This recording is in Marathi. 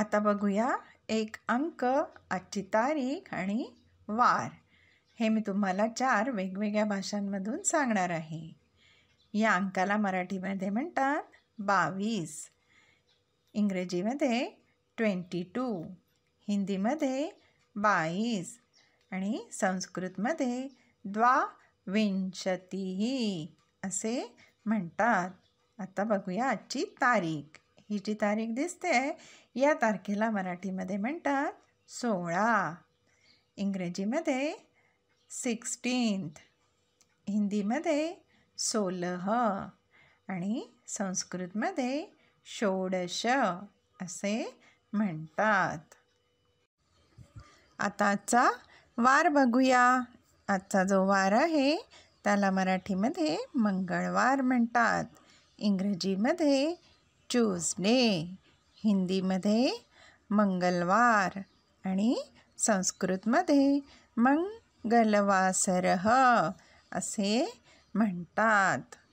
आता बघूया एक अंक आजची तारीख आणि वार हे मी तुम्हाला चार वेगवेगळ्या भाषांमधून सांगणार आहे या अंकाला मराठीमध्ये म्हणतात बावीस इंग्रजीमध्ये ट्वेंटी टू हिंदीमध्ये बाईस आणि संस्कृतमध्ये द्वाविंशतीही असे म्हणतात आता बघूया आजची तारीख ही जी तारीख दिसते या तारखेला मराठीमध्ये म्हणतात सोळा इंग्रजीमध्ये सिक्स्टीन्थ हिंदीमध्ये सोलह आणि संस्कृतमध्ये षोडश असे म्हणतात आता वार बघूया आजचा जो वार आहे त्याला मराठीमध्ये मंगळवार म्हणतात इंग्रजीमध्ये ट्यूजडे हिंदीमध्ये मंगलवार आणि संस्कृतमध्ये मंगलवासरह असे म्हणतात